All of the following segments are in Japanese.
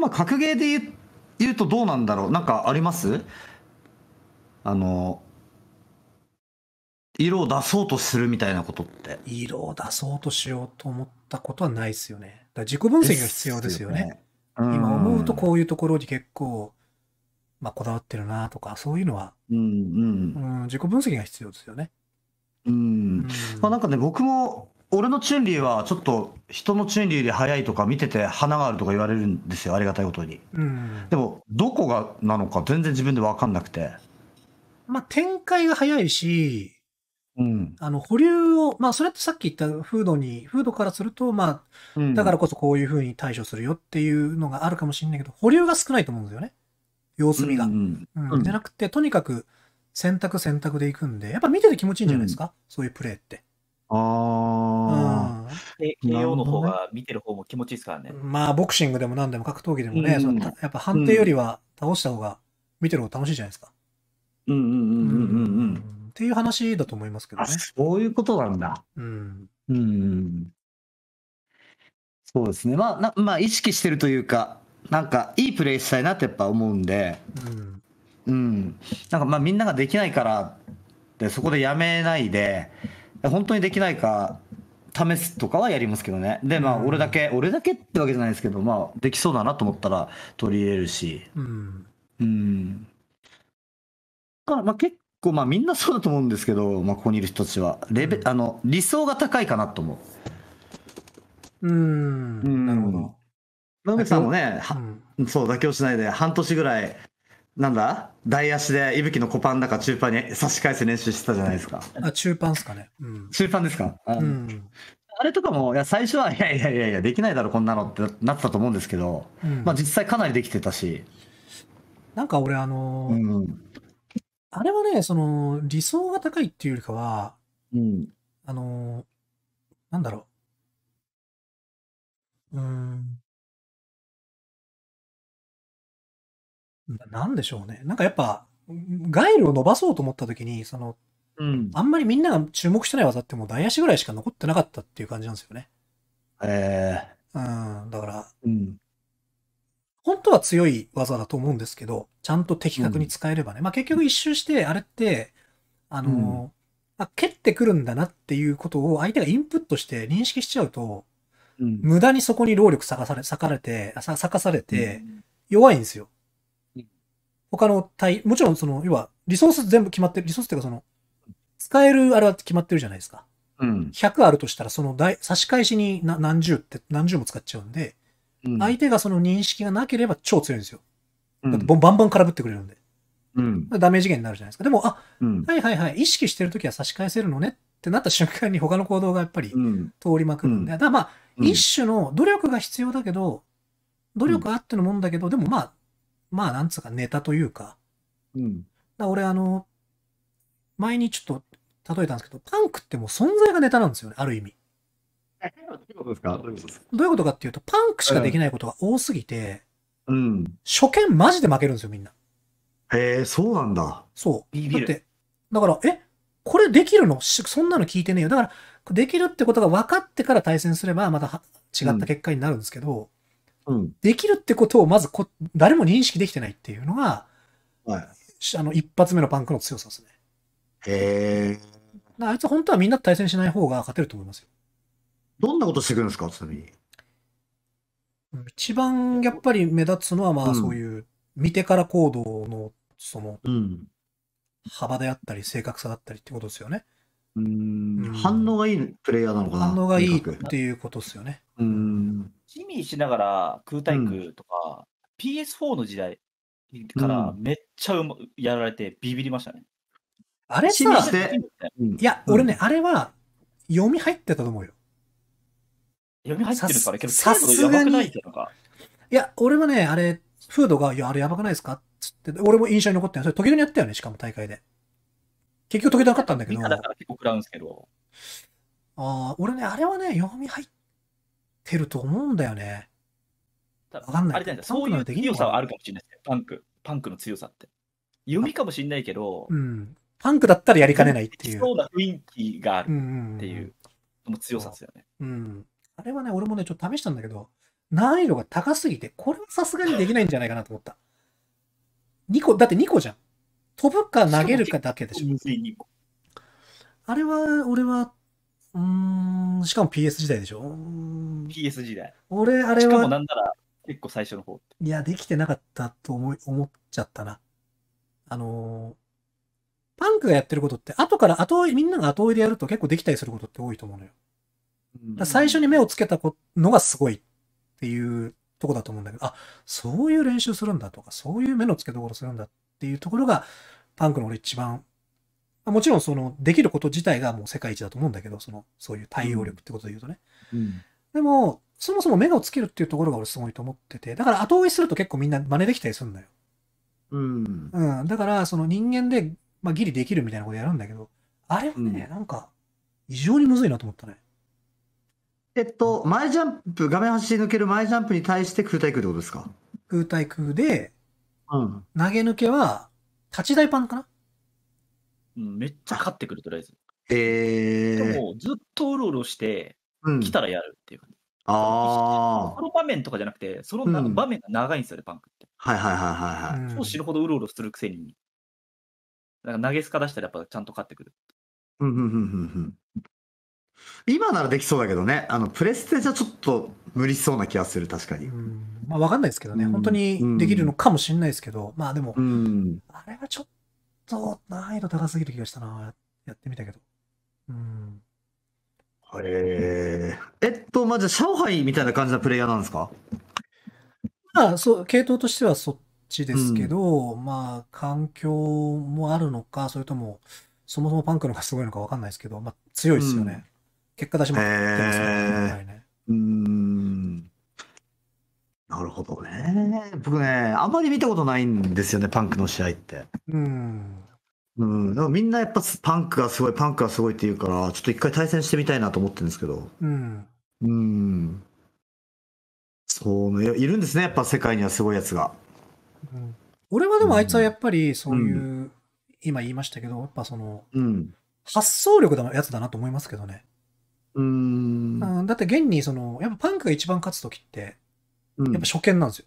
まあ格ゲーで言うとどうなんだろうなんかありますあの色を出そうとするみたいなことって色を出そうとしようと思ったことはないですよねだから自己分析が必要ですよね、ね、今思うとこういうところに結構、まあ、こだわってるなとかそういうのは、うんうん、うん自己分析が必要ですよねうん、まあ、なんかね僕も俺のチュンリーはちょっと人のチュンリーより早いとか見てて花があるとか言われるんですよありがたいことに、うん、でもどこがなのか全然自分で分かんなくてまあ展開が早いし、うん、あの保留をまあそれってさっき言った風土に風土からするとまあ、だからこそこういうふうに対処するよっていうのがあるかもしれないけど保留が少ないと思うんですよね様子見が、うんじゃなくてとにかく選択選択でいくんでやっぱ見てて気持ちいいんじゃないですか、そういうプレーってああ。で、KO の方が見てる方も気持ちいいですからね。まあ、ボクシングでも何でも格闘技でもね、うん、そのやっぱ判定よりは倒した方が、見てる方楽しいじゃないですか。うんうんうんうんうんうん。っていう話だと思いますけどね。そういうことなんだ。うん。うん。そうですね。まあ、なまあ、意識してるというか、なんか、いいプレイしたいなってやっぱ思うんで、うん。うん、なんか、まあ、みんなができないからって、そこでやめないで、本当にできないか試すとかはやりますけどねでまあ俺だけ、うん、俺だけってわけじゃないですけどまあできそうだなと思ったら取り入れるしうん、うん、だからまあ結構まあみんなそうだと思うんですけど、まあ、ここにいる人たちはレベ、うん、あの理想が高いかなと思ううんなるほど野口さんもね、うん、そう妥協しないで半年ぐらいなんだ台足で、いぶきの小パンだか中パンに差し返す練習してたじゃないですか。あ、中パンですかね。うん、中パンですか。あ,、うん、あれとかも、いや、最初は、いやいやいやいや、できないだろ、こんなのってなってたと思うんですけど、うん、まあ実際かなりできてたし。なんか俺、あのー、うん、あれはね、その、理想が高いっていうよりかは、うん、あのー、なんだろう。うん、なんでしょうね。なんかやっぱ、ガイルを伸ばそうと思った時に、その、うん、あんまりみんなが注目してない技ってもう台足ぐらいしか残ってなかったっていう感じなんですよね。ええー、うん、だから、うん、本当は強い技だと思うんですけど、ちゃんと的確に使えればね。うん、まあ結局一周して、あれって、あの、うん、あ、蹴ってくるんだなっていうことを相手がインプットして認識しちゃうと、無駄にそこに労力咲かされ、割かれて、咲かされて、弱いんですよ。他の対、もちろんその、要は、リソース全部決まってる、リソースっていうかその、使えるあれは決まってるじゃないですか。うん、100あるとしたら、その差し返しに何十って、何十も使っちゃうんで、うん、相手がその認識がなければ超強いんですよ。だってバンバン空振ってくれるんで。うん、ダメージ源になるじゃないですか。でも、あ、うん、はいはいはい、意識してるときは差し返せるのねってなった瞬間に他の行動がやっぱり通りまくるんで、うん、だからまあ、一種の努力が必要だけど、努力あってのもんだけど、でもまあ、まあ、なんつうか、ネタというか。うん。だ俺、あの、前にちょっと例えたんですけど、パンクってもう存在がネタなんですよね、ある意味。どういうことですかどういうことかっていうと、パンクしかできないことが多すぎて、うん。初見マジで負けるんですよ、みんな。へえ、そうなんだ。そう。ビビだって、だから、えこれできるのそんなの聞いてねえよ。だから、できるってことが分かってから対戦すれば、また違った結果になるんですけど、できるってことをまずこ誰も認識できてないっていうのが、はい、あの一発目のパンクの強さですね。へえ。あいつ本当はみんなと対戦しない方が勝てると思いますよ。どんなことしてくるんですか、ちなみに。一番やっぱり目立つのは、まあそういう、見てから行動の、その、幅であったり、正確さだったりってことですよね。うん、反応がいいプレイヤーなのかな。反応がいいっていうことですよね。うん地味しながら空対空とか、うん、PS4 の時代からめっちゃうま、やられてビビりましたね。あれさ、いや、俺ね、あれは読み入ってたと思うよ。読み入ってるから、けど、さすがに。いや、俺はね、あれ、フードが、いや、あれやばくないですかつって、俺も印象に残ってそれ、時々やったよね、しかも大会で。結局時々なかったんだけど。だから結構食らうんですけど。ああ、俺ね、あれはね、読み入ってると思うんだよね。わかんない。あれじゃないですか。そういう強さはあるかもしれないですパンク。パンクの強さって。読みかもしれないけど。うん。パンクだったらやりかねないっていう。そうな雰囲気があるっていう、の強さですよね、んうん。うん。あれはね、俺もね、ちょっと試したんだけど、難易度が高すぎて、これはさすがにできないんじゃないかなと思った。2個、だって2個じゃん。飛ぶか投げるかだけでしょ。しあれは、俺はうーん、しかも PS 時代でしょ。PS 時代。俺、あれしかもなんなら結構最初の方。いや、できてなかったと思い、思っちゃったな。あのーパンクがやってることって、後から、後追い、みんなが後追いでやると結構できたりすることって多いと思うのよ。最初に目をつけたこのがすごいっていうとこだと思うんだけど、あ、そういう練習するんだとか、そういう目のつけどころするんだっていうところが、パンクの俺一番もちろんそのできること自体がもう世界一だと思うんだけど、そのそういう対応力ってことで言うとね。うん、でも、そもそも目をつけるっていうところが俺すごいと思ってて、だから後追いすると結構みんな真似できたりするんだよ。うん。うん、だから、その人間で、まあ、ギリできるみたいなことやるんだけど、あれはね、うん、なんか、異常にむずいなと思ったね。えっと、前ジャンプ、画面端抜ける前ジャンプに対して空対空ってことですか空対空で、うん、投げ抜けは、立ち台パンかなめっちゃ勝ってくる、とりあえず。ええもうずっとうろうろして、ー。来たらやるっていう感じ。あその場面とかじゃなくて、その場面が長いんですよね、パンクって。はいはいはいはいはうい。死ぬほどうろうろするくせに、んか投げすか出したらやっぱちゃんと勝ってくる。うんうんうんうん今ならできそうだけどね。あの、プレステじゃちょっと無理そうな気がする、確かうに。んまあ、わかんないですけどうね。本当ん。にできるのかもしれないですけど、まあでも、うん。あれはちょっと。と難易度高すぎる気がしたな。やってみたけど。うん。へえ。えっと、まず、上海シャオハイみたいな感じのプレイヤーなんですかまあ、そう、系統としてはそっちですけど、うん、まあ、環境もあるのか、それとも、そもそもパンクのがすごいのかわかんないですけど、まあ、強いですよね。うん、結果出しまってますね。ねうん。なるほどね。僕ね、あんまり見たことないんですよね、パンクの試合って。うん。うん、でもみんなやっぱパンクがすごい、パンクがすごいって言うから、ちょっと一回対戦してみたいなと思ってるんですけど。うん。うん。そうねいるんですね、やっぱ世界にはすごいやつが。うん、俺はでもあいつはやっぱりそういう、うん、今言いましたけど、やっぱその、うん、発想力のやつだなと思いますけどね。うん。だって現にその、やっぱパンクが一番勝つ時って、やっぱ初見なんですよ。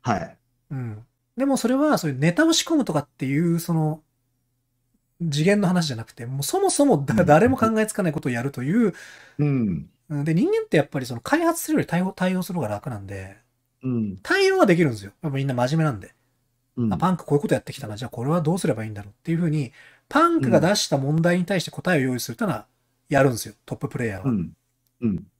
はい。うん。でもそれはそういうネタを仕込むとかっていう、その、次元の話じゃなくて、もうそもそも誰も考えつかないことをやるという、うん、で人間ってやっぱりその開発するより対応対応する方が楽なんで、うん、対応はできるんですよ。やっぱみんな真面目なんで。うん、あパンクこういうことやってきたな、じゃあこれはどうすればいいんだろうっていうふうに、パンクが出した問題に対して答えを用意するというのはやるんですよ、トッププレイヤーは。うん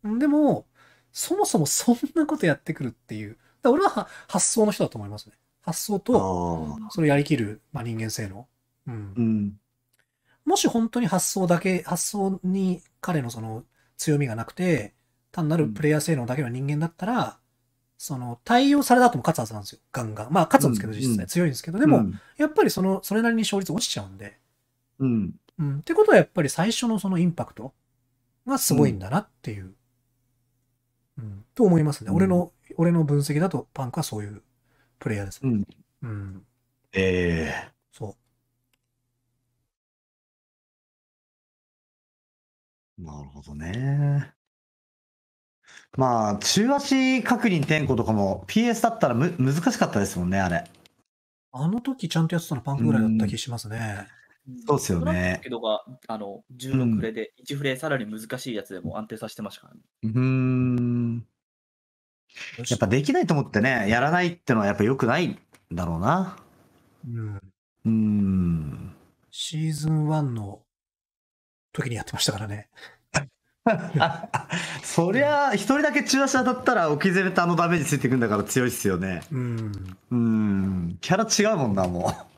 うん、でも、そもそもそんなことやってくるっていう。だ俺は発想の人だと思いますね。発想と、それをやりきる、まあ、人間性の。うん。もし本当に発想だけ、発想に彼のその強みがなくて、単なるプレイヤー性能だけの人間だったら、その対応された後も勝つはずなんですよ、ガンガン。まあ勝つんですけど、実際強いんですけど、でも、やっぱりその、それなりに勝率落ちちゃうんで。うん。うん、ってことはやっぱり最初のそのインパクトがすごいんだなっていう、うん、と思いますね。俺の、俺の分析だとパンクはそういうプレイヤーですね。うん。ええそう。なるほどね。まあ、中足確認点呼とかも PS だったらむ難しかったですもんね、あれ。あの時ちゃんとやってたのパンぐらいだった気しますね。そうですよね。けどが、あの、16フレで、1フレさらに難しいやつでも安定させてましたからね。うーん。やっぱできないと思ってね、やらないってのはやっぱ良くないんだろうな。うん。うーん。シーズン1の時にやってましたからね。そりゃ、一人だけ中足当たったら、置きゼとあのダメージついてくんだから強いっすよね。うん。うん。キャラ違うもんな、もう。